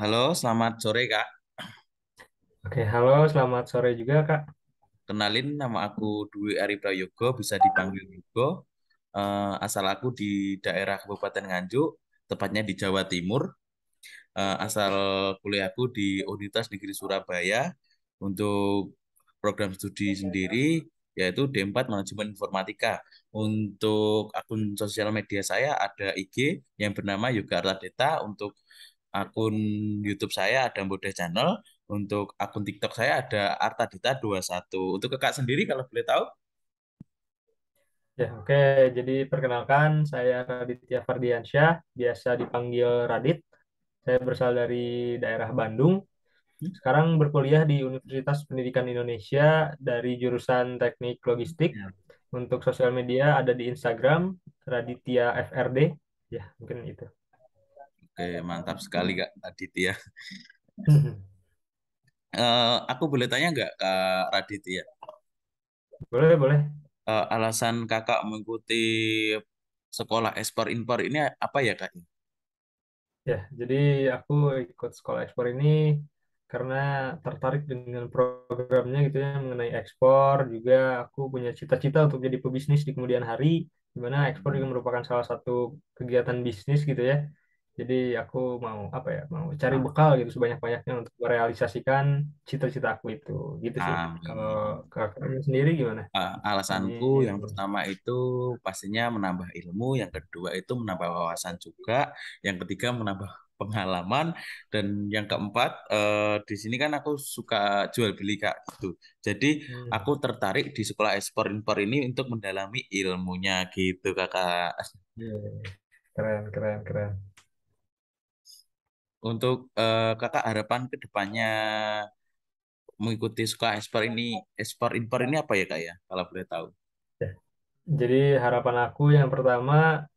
Halo, selamat sore Kak. Oke, halo, selamat sore juga Kak. Kenalin, nama aku Dwi Ari Prayogo, bisa dipanggil Yogo. Eh, asal aku di daerah Kabupaten Nganjuk, tepatnya di Jawa Timur. Eh, asal kuliahku di Universitas Negeri Surabaya untuk program studi sendiri yaitu D4 Manajemen Informatika. Untuk akun sosial media saya ada IG yang bernama Yoga Deta untuk akun YouTube saya ada Bodoh Channel, untuk akun TikTok saya ada Arta Artadita 21. Untuk Kakak sendiri kalau boleh tahu? Ya, oke. Okay. Jadi perkenalkan saya Raditya Fardiansyah, biasa dipanggil Radit. Saya berasal dari daerah Bandung. Hmm. Sekarang berkuliah di Universitas Pendidikan Indonesia dari jurusan Teknik Logistik. Ya. Untuk sosial media ada di Instagram Raditya FRD. Ya, mungkin itu. Oke, mantap sekali Kak Raditya. uh, aku boleh tanya nggak Kak Raditya? Boleh, boleh. Uh, alasan kakak mengikuti sekolah ekspor impor ini apa ya kak? Ya, jadi aku ikut sekolah ekspor ini karena tertarik dengan programnya gitu ya mengenai ekspor juga aku punya cita-cita untuk jadi pebisnis di kemudian hari dimana ekspor juga merupakan salah satu kegiatan bisnis gitu ya jadi aku mau apa ya, mau cari ah. bekal gitu sebanyak-banyaknya untuk merealisasikan cita-cita aku itu. Gitu sih. Ah, Kalau kakaknya sendiri gimana? Uh, alasanku Jadi, yang pertama itu pastinya menambah ilmu, yang kedua itu menambah wawasan juga, yang ketiga menambah pengalaman dan yang keempat eh, di sini kan aku suka jual beli kak gitu jadi hmm. aku tertarik di sekolah ekspor impor ini untuk mendalami ilmunya gitu kakak iya, iya, iya. keren keren keren untuk uh, kakak harapan kedepannya mengikuti suka ekspor ini, ekspor impor ini apa ya kak ya, kalau boleh tahu? Ya, jadi harapan aku yang pertama,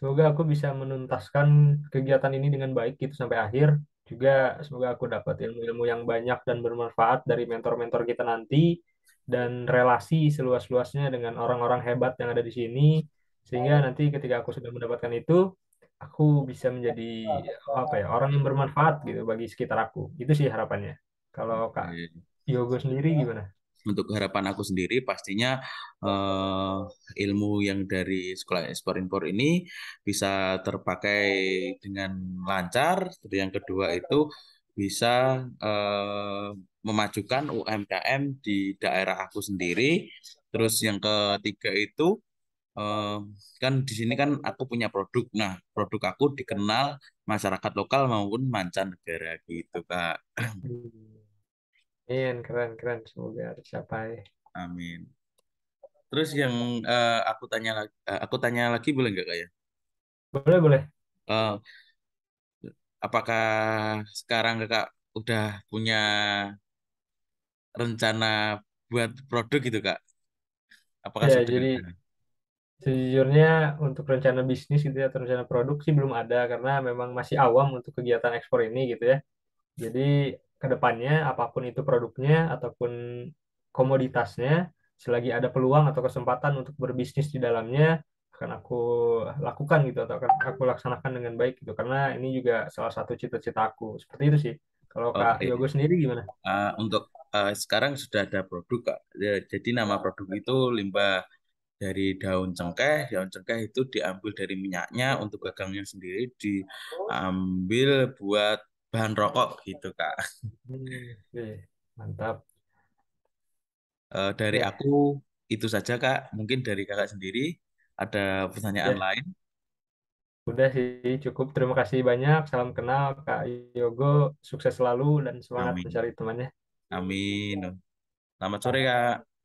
semoga aku bisa menuntaskan kegiatan ini dengan baik gitu sampai akhir. Juga semoga aku dapat ilmu-ilmu yang banyak dan bermanfaat dari mentor-mentor kita nanti dan relasi seluas-luasnya dengan orang-orang hebat yang ada di sini. Sehingga nanti ketika aku sudah mendapatkan itu, aku bisa menjadi apa ya orang yang bermanfaat gitu bagi sekitar aku itu sih harapannya kalau kak Yogo sendiri gimana untuk harapan aku sendiri pastinya uh, ilmu yang dari sekolah ekspor impor ini bisa terpakai dengan lancar. Terus Yang kedua itu bisa uh, memajukan UMKM di daerah aku sendiri. Terus yang ketiga itu Eh, kan di sini kan aku punya produk. Nah, produk aku dikenal masyarakat lokal maupun mancanegara gitu, Kak. Iya, keren, keren. Semoga tercapai. Amin. Terus yang eh, aku tanya lagi, eh, aku tanya lagi boleh nggak kayak? Ya? Boleh, boleh. Eh, apakah sekarang kak udah punya rencana buat produk gitu kak? Apakah ya, sudah jadi Kan? Sejujurnya untuk rencana bisnis gitu ya, atau rencana produksi belum ada karena memang masih awam untuk kegiatan ekspor ini gitu ya. Jadi kedepannya apapun itu produknya ataupun komoditasnya, selagi ada peluang atau kesempatan untuk berbisnis di dalamnya akan aku lakukan gitu atau akan aku laksanakan dengan baik gitu karena ini juga salah satu cita-cita aku seperti itu sih kalau okay. kak Yogo sendiri gimana uh, untuk uh, sekarang sudah ada produk kak ya, jadi nama produk itu limbah dari daun cengkeh. Daun cengkeh itu diambil dari minyaknya untuk gagangnya sendiri diambil buat bahan rokok gitu kak. Oke, mantap. Eh, dari iya. aku itu saja kak. Mungkin dari kakak sendiri ada pertanyaan ya. lain? Udah sih cukup. Terima kasih banyak. Salam kenal kak Yogo. Sukses selalu dan semangat Amin. mencari temannya. Amin. Selamat sore kak.